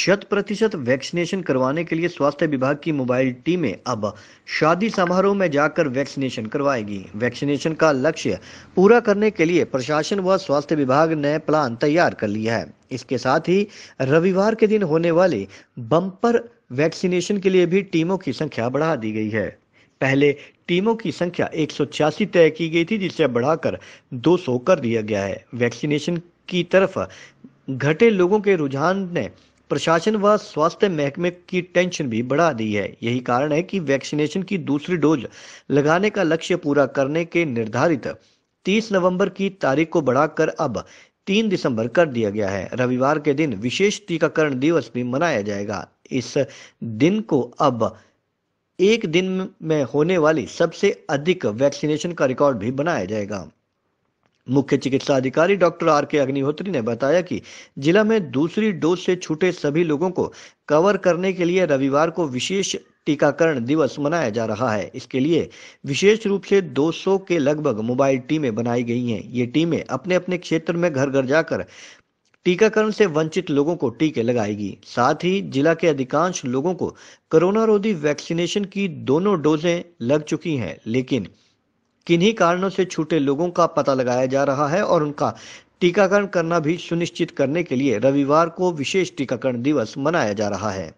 शत प्रतिशत वैक्सीनेशन करवाने के लिए स्वास्थ्य विभाग की मोबाइल टीमें अब शादी समारोह में जाकर वैक्सीनेशन करवाएगी वैक्सीनेशन का लक्ष्य पूरा करने के लिए प्रशासन व स्वास्थ्य विभाग ने प्लान तैयार कर लिया है इसके साथ ही रविवार के दिन होने वाले बम्पर वैक्सीनेशन के लिए भी टीमों की संख्या बढ़ा दी गई है पहले टीमों की संख्या एक तय की गई थी जिसे बढ़ाकर 200 कर दिया गया है वैक्सीनेशन की तरफ घटे लोगों के रुझान ने प्रशासन व स्वास्थ्य महकमे की टेंशन भी बढ़ा दी है यही कारण है कि वैक्सीनेशन की दूसरी डोज लगाने का लक्ष्य पूरा करने के निर्धारित 30 नवंबर की तारीख को बढ़ाकर अब तीन दिसंबर कर दिया गया है रविवार के दिन विशेष टीकाकरण दिवस भी मनाया जाएगा इस दिन को अब एक दिन में होने वाली सबसे अधिक वैक्सीनेशन का रिकॉर्ड भी बनाया जाएगा मुख्य चिकित्सा अधिकारी डॉक्टर आर के अग्निहोत्री ने बताया कि जिला में दूसरी डोज से छूटे सभी लोगों को कवर करने के लिए रविवार को विशेष टीकाकरण दिवस मनाया जा रहा है इसके लिए विशेष रूप से 200 के लगभग मोबाइल टीमें बनाई गई हैं ये टीमें अपने अपने क्षेत्र में घर घर जाकर टीकाकरण से वंचित लोगों को टीके लगाएगी साथ ही जिला के अधिकांश लोगों को कोरोना रोधी वैक्सीनेशन की दोनों डोजें लग चुकी हैं लेकिन किन्हीं कारणों से छूटे लोगों का पता लगाया जा रहा है और उनका टीकाकरण करना भी सुनिश्चित करने के लिए रविवार को विशेष टीकाकरण दिवस मनाया जा रहा है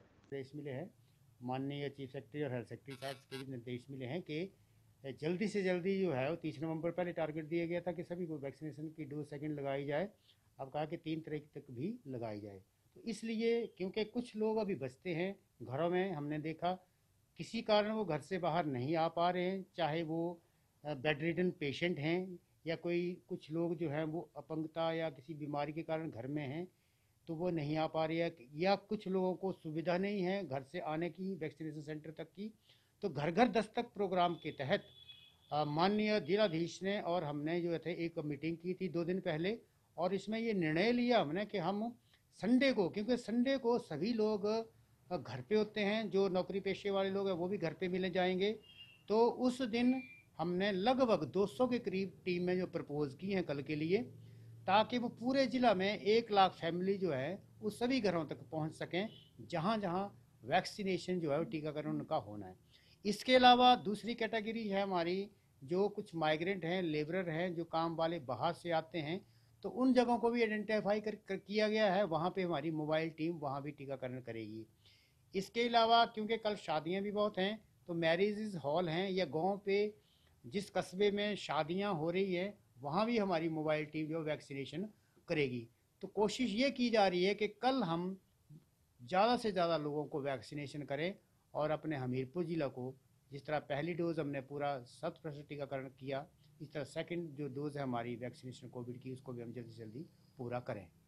माननीय चीफ सेक्रेटरी और हेल्थ सेक्रेटरी साहब के भी निर्देश मिले हैं कि जल्दी से जल्दी जो है वो तीस नवंबर पहले टारगेट दिया गया था कि सभी को वैक्सीनेशन की डोज सेकंड लगाई जाए अब कहा कि तीन तारीख तक भी लगाई जाए तो इसलिए क्योंकि कुछ लोग अभी बचते हैं घरों में हमने देखा किसी कारण वो घर से बाहर नहीं आ पा रहे हैं चाहे वो बेड रिटन पेशेंट हैं या कोई कुछ लोग जो हैं वो अपंगता या किसी बीमारी के कारण घर में हैं तो वो नहीं आ पा रही है या कुछ लोगों को सुविधा नहीं है घर से आने की वैक्सीनेशन सेंटर तक की तो घर घर दस्तक प्रोग्राम के तहत माननीय जिलाधीश ने और हमने जो है एक मीटिंग की थी दो दिन पहले और इसमें ये निर्णय लिया हमने कि हम संडे को क्योंकि संडे को सभी लोग घर पे होते हैं जो नौकरी पेशे वाले लोग हैं वो भी घर पे मिले जाएंगे तो उस दिन हमने लगभग 200 के करीब टीम में जो प्रपोज की हैं कल के लिए ताकि वो पूरे ज़िला में एक लाख फैमिली जो है उस सभी घरों तक पहुंच सकें जहां जहां वैक्सीनेशन जो है वो टीकाकरण उनका होना है इसके अलावा दूसरी कैटेगरी है हमारी जो कुछ माइग्रेंट हैं लेबरर हैं जो काम वाले बाहर से आते हैं तो उन जगहों को भी आइडेंटिफाई कर, कर किया गया है वहाँ पर हमारी मोबाइल टीम वहाँ भी टीकाकरण करेगी इसके अलावा क्योंकि कल शादियाँ भी बहुत हैं तो मैरिज हॉल हैं या गाँव पर जिस कस्बे में शादियां हो रही है वहाँ भी हमारी मोबाइल टीम जो वैक्सीनेशन करेगी तो कोशिश ये की जा रही है कि कल हम ज़्यादा से ज़्यादा लोगों को वैक्सीनेशन करें और अपने हमीरपुर ज़िला को जिस तरह पहली डोज हमने पूरा शत प्रतिशत टीकाकरण किया इस तरह सेकंड जो डोज है हमारी वैक्सीनेशन कोविड की उसको भी हम जल्दी से जल्दी पूरा करें